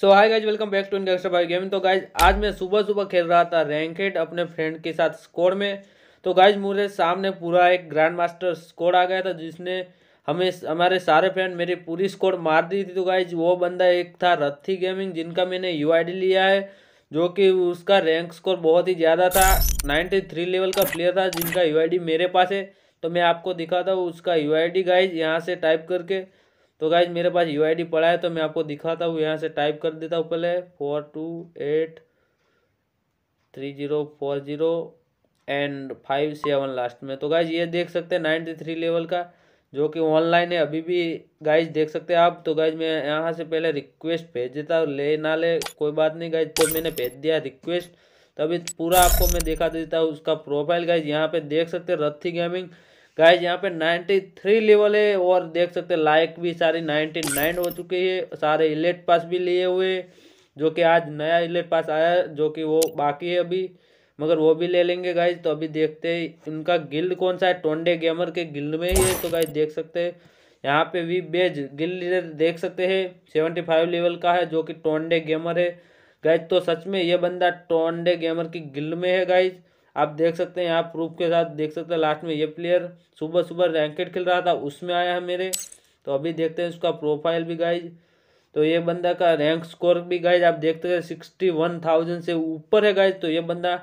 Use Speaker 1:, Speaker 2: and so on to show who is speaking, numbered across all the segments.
Speaker 1: so hi guys welcome back to इनका बाई game तो गाइज आज मैं सुबह सुबह खेल रहा था रैंकेड अपने फ्रेंड के साथ स्कोर में तो गाइज मुझे सामने पूरा एक ग्रैंड मास्टर स्कोर आ गया था जिसने हमें हमारे सारे फ्रेंड मेरी पूरी स्कोर मार दी थी तो गाइज वो बंदा एक था रत्थी गेमिंग जिनका मैंने यू लिया है जो कि उसका रैंक स्कोर बहुत ही ज़्यादा था नाइन्टी लेवल का प्लेयर था जिनका यू मेरे पास है तो मैं आपको दिखाता हूँ उसका यू आई गाइज यहाँ से टाइप करके तो गाइज मेरे पास यू पड़ा है तो मैं आपको दिखाता हूँ यहाँ से टाइप कर देता हूँ पहले four two eight three zero four zero and five seven last में तो गाइज ये देख सकते हैं नाइन्टी थ्री लेवल का जो कि ऑनलाइन है अभी भी गाइज देख सकते हैं आप तो गाइज मैं यहाँ से पहले रिक्वेस्ट भेज देता हूँ ले ना ले कोई बात नहीं गाइज तो मैंने भेज दिया रिक्वेस्ट तो अभी पूरा आपको मैं दिखा देता हूँ उसका प्रोफाइल गाइज यहाँ पे देख सकते हैं रथी गेमिंग गाइज यहाँ पे 93 लेवल है और देख सकते हैं लाइक भी सारी 99 हो चुकी है सारे इलेट पास भी लिए हुए जो कि आज नया इलेट पास आया जो कि वो बाकी है अभी मगर वो भी ले लेंगे गाइज तो अभी देखते हैं इनका गिल्ड कौन सा है टोंडे गेमर के गिल्ड में ही है तो गाइज देख सकते हैं यहाँ पे भी बेज गिल्ड लीडर देख सकते हैं सेवेंटी फाइव लेवल का है जो कि टोंडे गेमर है गाइज तो सच में ये बंदा टोंडे गेमर की गिल्ड में है गाइज आप देख सकते हैं यहाँ प्रूफ के साथ देख सकते हैं लास्ट में ये प्लेयर सुबह सुबह रैंकेट खेल रहा था उसमें आया है मेरे तो अभी देखते हैं उसका प्रोफाइल भी गाइज तो ये बंदा का रैंक स्कोर भी गाइज आप देखते हैं सिक्सटी वन थाउजेंड से ऊपर है गाइज तो ये बंदा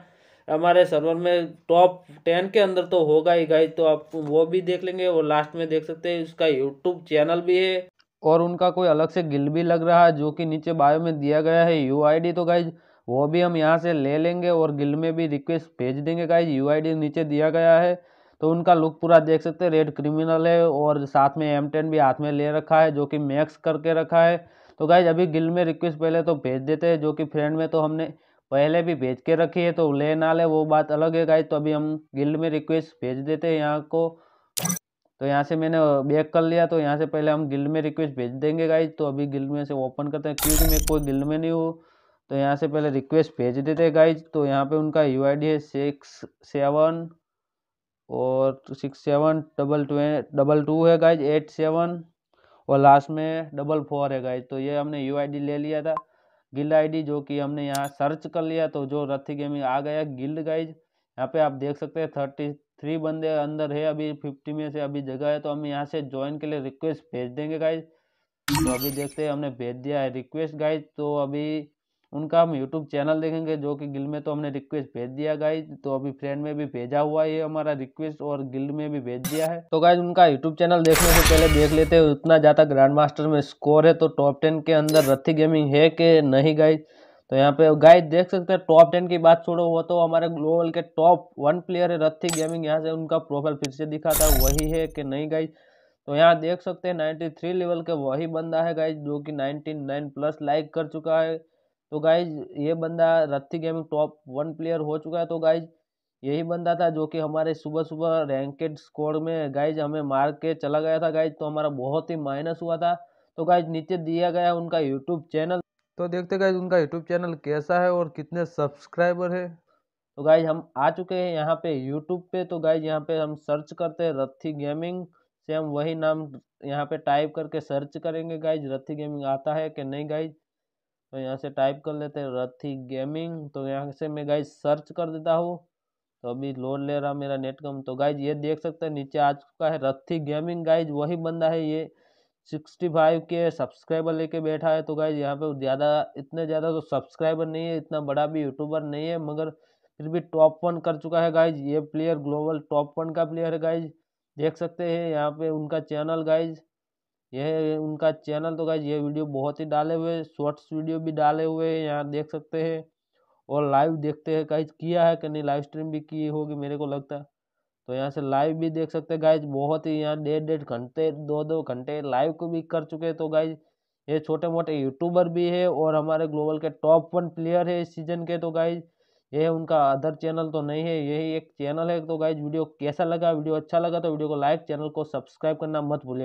Speaker 1: हमारे सर्वर में टॉप टेन के अंदर तो होगा ही गाइज तो आप वो भी देख लेंगे और लास्ट में देख सकते हैं उसका यूट्यूब चैनल भी है और उनका कोई अलग से गिल भी लग रहा है जो कि नीचे बायो में दिया गया है यू तो गाइज वो भी हम यहाँ से ले लेंगे और गिल में भी रिक्वेस्ट भेज देंगे गाइज यू नीचे दिया गया है तो उनका लुक पूरा देख सकते हैं रेड क्रिमिनल है और साथ में एम टेन भी हाथ में ले रखा है जो कि मैक्स करके रखा है तो गाइज अभी गिल में रिक्वेस्ट पहले तो भेज देते हैं जो कि फ्रेंड में तो हमने पहले भी भेज के रखी है तो ले ना ले वो बात अलग है गाइज तो अभी हम गिल में रिक्वेस्ट भेज देते हैं यहाँ को तो यहाँ से मैंने बैक कर लिया तो यहाँ से पहले हम गिल में रिक्वेस्ट भेज देंगे गाइज तो अभी गिल्ड में से ओपन करते हैं क्योंकि मैं कोई गिल में नहीं हूँ तो यहाँ से पहले रिक्वेस्ट भेज देते हैं गाइज तो यहाँ पे उनका यू आई डी है सिक्स सेवन और six seven double two double two है गाइज एट सेवन और लास्ट में डबल फोर है गाइज तो ये हमने यू आई डी ले लिया था गिल्ड आईडी जो कि हमने यहाँ सर्च कर लिया तो जो रथी गेमिंग आ गया गिल्ड गाइज यहाँ पे आप देख सकते हैं थर्टी थ्री बंदे अंदर है अभी फिफ्टी में से अभी जगह है तो हम यहाँ से ज्वाइन के लिए रिक्वेस्ट भेज देंगे गाइज तो अभी देखते हैं हमने भेज दिया है रिक्वेस्ट गाइज तो अभी उनका हम यूट्यूब चैनल देखेंगे जो कि गिल में तो हमने रिक्वेस्ट भेज दिया गाइज तो अभी फ्रेंड में भी भेजा हुआ है हमारा रिक्वेस्ट और गिल्ड में भी भेज दिया है तो गाइज उनका यूट्यूब चैनल देखने से पहले देख लेते हैं उतना ज़्यादा ग्रांड मास्टर में स्कोर है तो टॉप टेन के अंदर रथी गेमिंग है कि नहीं गाइज तो यहाँ पे गाइज देख सकते हैं टॉप टेन की बात छोड़ो वो तो हमारे ग्लोबल के टॉप वन प्लेयर है रथी गेमिंग यहाँ से उनका प्रोफाइल फिर से दिखा था वही है कि नहीं गाइस तो यहाँ देख सकते हैं 93 लेवल के वही बंदा है गाइज जो कि 99 प्लस लाइक कर चुका है तो गाइज ये बंदा रत्ती गेमिंग टॉप वन प्लेयर हो चुका है तो गाइज यही बंदा था जो कि हमारे सुबह सुबह रैंकेड स्कोर में गाइज हमें मार के चला गया था गाइज तो हमारा बहुत ही माइनस हुआ था तो गाइज नीचे दिया गया उनका यूट्यूब चैनल तो देखते गाइज उनका यूट्यूब चैनल कैसा है और कितने सब्सक्राइबर है तो गाइज हम आ चुके हैं यहाँ पे यूट्यूब पे तो गाइज यहाँ पे हम सर्च करते हैं रत्थी गेमिंग से हम वही नाम यहाँ पे टाइप करके सर्च करेंगे गाइज रत्थी गेमिंग आता है कि नहीं गाइज तो यहाँ से टाइप कर लेते हैं रथी गेमिंग तो यहाँ से मैं गाइज सर्च कर देता हूँ तो अभी लोड ले रहा मेरा नेट कम तो गाइज ये देख सकते हैं नीचे आ चुका है रथी गेमिंग गाइज वही बंदा है ये सिक्सटी फाइव के सब्सक्राइबर लेके बैठा है तो गाइज यहाँ पे ज़्यादा इतने ज़्यादा तो सब्सक्राइबर नहीं है इतना बड़ा भी यूट्यूबर नहीं है मगर फिर भी टॉप वन कर चुका है गाइज ये प्लेयर ग्लोबल टॉप वन का प्लेयर है गाइज देख सकते हैं यहाँ पे उनका चैनल गाइज यह उनका चैनल तो गाइज ये वीडियो बहुत ही डाले हुए शॉर्ट्स वीडियो भी डाले हुए हैं यहाँ देख सकते हैं और लाइव देखते हैं गाइज किया है कि नहीं लाइव स्ट्रीम भी की होगी मेरे को लगता है तो यहाँ से लाइव भी देख सकते हैं गाइज बहुत ही यहाँ डेढ़ डेढ़ घंटे दो दो घंटे लाइव को भी कर चुके हैं तो गाइज ये छोटे मोटे यूट्यूबर भी है और हमारे ग्लोबल के टॉप वन प्लेयर है इस सीज़न के तो गाइज ये उनका अदर चैनल तो नहीं है यही एक चैनल है तो गाइज वीडियो कैसा लगा वीडियो अच्छा लगा तो वीडियो को लाइक चैनल को सब्सक्राइब करना मत भूलिए